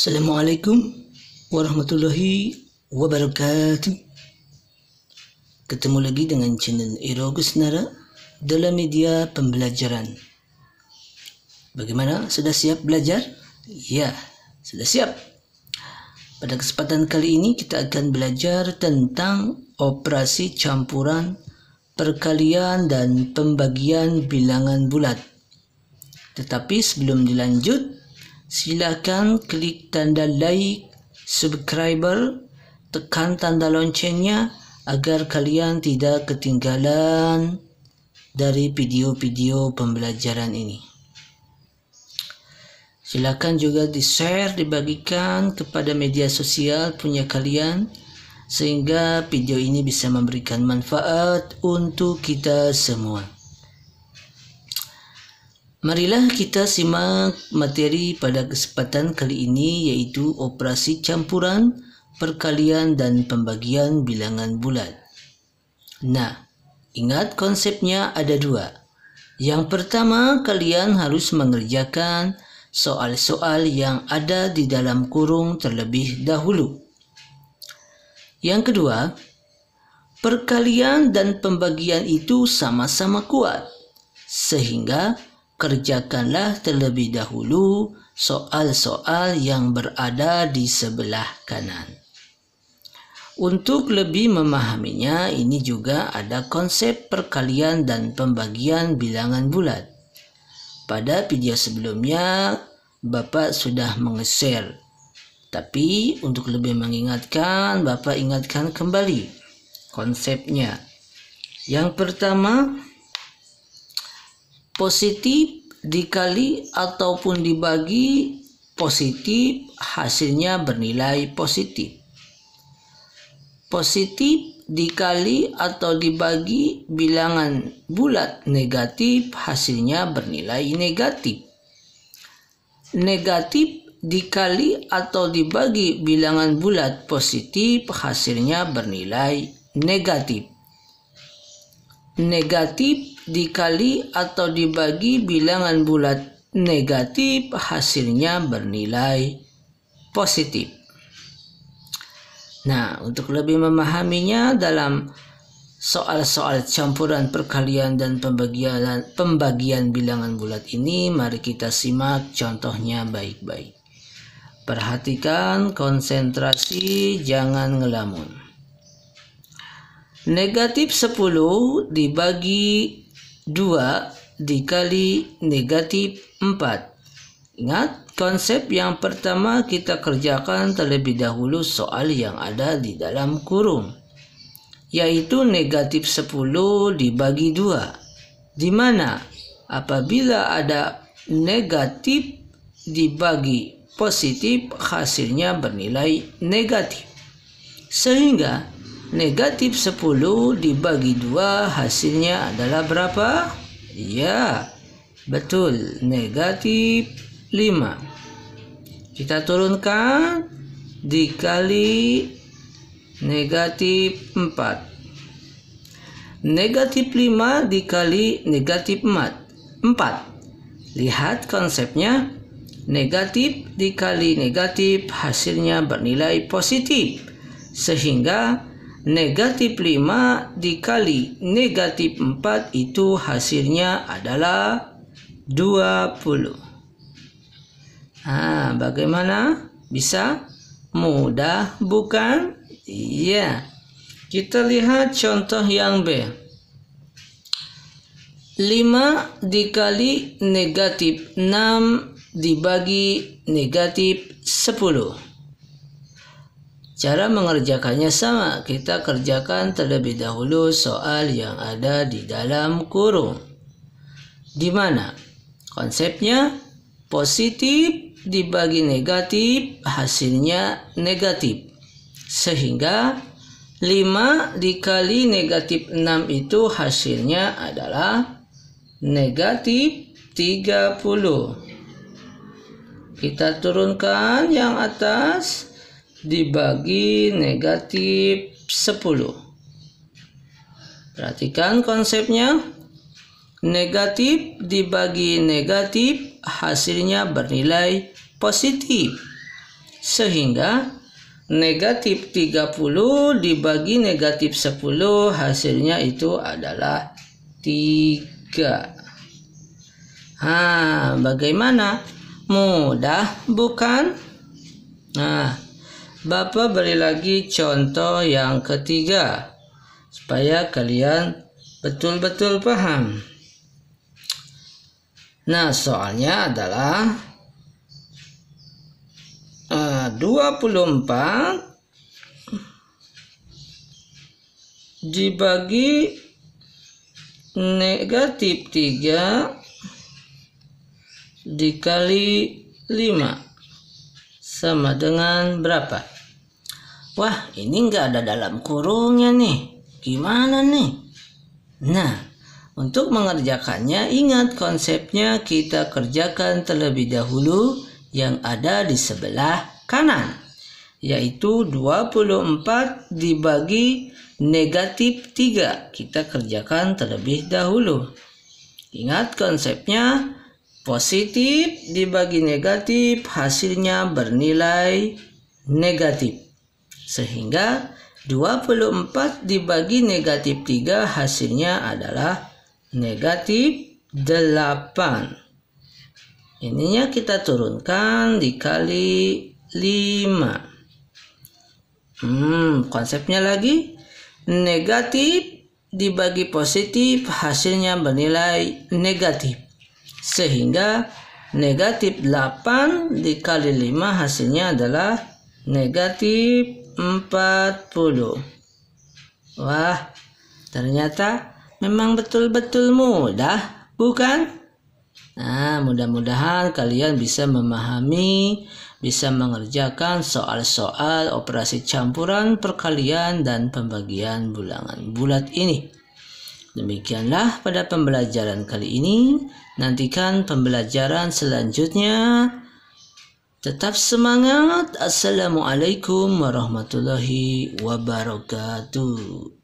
Assalamualaikum warahmatullahi wabarakatuh. Ketemu lagi dengan channel Erogus Nara dalam media pembelajaran. Bagaimana? Sudah siap belajar? Ya, sudah siap. Pada kesempatan kali ini kita akan belajar tentang operasi campuran perkalian dan pembagian bilangan bulat. Tetapi sebelum dilanjut, Silakan klik tanda like, subscriber, tekan tanda loncengnya agar kalian tidak ketinggalan dari video-video pembelajaran ini. Silakan juga di-share, dibagikan kepada media sosial punya kalian sehingga video ini bisa memberikan manfaat untuk kita semua. Marilah kita simak materi pada kesempatan kali ini yaitu operasi campuran, perkalian, dan pembagian bilangan bulat. Nah, ingat konsepnya ada dua. Yang pertama, kalian harus mengerjakan soal-soal yang ada di dalam kurung terlebih dahulu. Yang kedua, perkalian dan pembagian itu sama-sama kuat, sehingga kerjakanlah terlebih dahulu soal-soal yang berada di sebelah kanan. Untuk lebih memahaminya, ini juga ada konsep perkalian dan pembagian bilangan bulat. Pada video sebelumnya, Bapak sudah mengeser. Tapi untuk lebih mengingatkan, Bapak ingatkan kembali konsepnya. Yang pertama, positif dikali ataupun dibagi positif hasilnya bernilai positif. Positif dikali atau dibagi bilangan bulat negatif hasilnya bernilai negatif. Negatif dikali atau dibagi bilangan bulat positif hasilnya bernilai negatif. Negatif dikali atau dibagi bilangan bulat negatif hasilnya bernilai positif. Nah, untuk lebih memahaminya dalam soal-soal campuran perkalian dan pembagian pembagian bilangan bulat ini, mari kita simak contohnya baik-baik. Perhatikan konsentrasi, jangan ngelamun. Negatif 10 dibagi 2 dikali negatif 4. Ingat, konsep yang pertama kita kerjakan terlebih dahulu soal yang ada di dalam kurung, yaitu negatif 10 dibagi 2, di mana apabila ada negatif dibagi positif hasilnya bernilai negatif. Sehingga Negatif 10 dibagi 2 hasilnya adalah berapa? Ya, betul. Negatif 5. Kita turunkan dikali negatif 4. Negatif 5 dikali negatif 4. 4. Lihat konsepnya. Negatif dikali negatif hasilnya bernilai positif. Sehingga Negatif 5 dikali negatif 4 itu hasilnya adalah 20. Nah, bagaimana? Bisa? Mudah bukan? Iya. Kita lihat contoh yang B. 5 dikali negatif 6 dibagi negatif 10. Cara mengerjakannya sama, kita kerjakan terlebih dahulu soal yang ada di dalam kurung. Di mana? Konsepnya positif dibagi negatif, hasilnya negatif. Sehingga 5 dikali negatif 6 itu hasilnya adalah negatif 30. Kita turunkan yang atas dibagi negatif 10. Perhatikan konsepnya. Negatif dibagi negatif hasilnya bernilai positif. Sehingga negatif 30 dibagi negatif 10 hasilnya itu adalah 3. Ah, bagaimana? Mudah bukan? Nah, Bapak beri lagi contoh yang ketiga supaya kalian betul-betul paham. Nah, soalnya adalah eh, uh, 24 dibagi negatif 3 dikali 5 sama dengan berapa? Wah, ini nggak ada dalam kurungnya nih. Gimana nih? Nah, untuk mengerjakannya ingat konsepnya kita kerjakan terlebih dahulu yang ada di sebelah kanan. Yaitu 24 dibagi negatif 3. Kita kerjakan terlebih dahulu. Ingat konsepnya positif dibagi negatif hasilnya bernilai negatif. Sehingga 24 dibagi negatif 3 hasilnya adalah negatif 8. Ininya kita turunkan dikali 5. Hmm, konsepnya lagi negatif dibagi positif hasilnya bernilai negatif. Sehingga negatif 8 dikali 5 hasilnya adalah negatif 40. Wah, ternyata memang betul-betul mudah, bukan? Nah, mudah-mudahan kalian bisa memahami, bisa mengerjakan soal-soal operasi campuran perkalian dan pembagian bulangan bulat ini. Demikianlah pada pembelajaran kali ini. Nantikan pembelajaran selanjutnya. Tetap semangat. Assalamualaikum warahmatullahi wabarakatuh.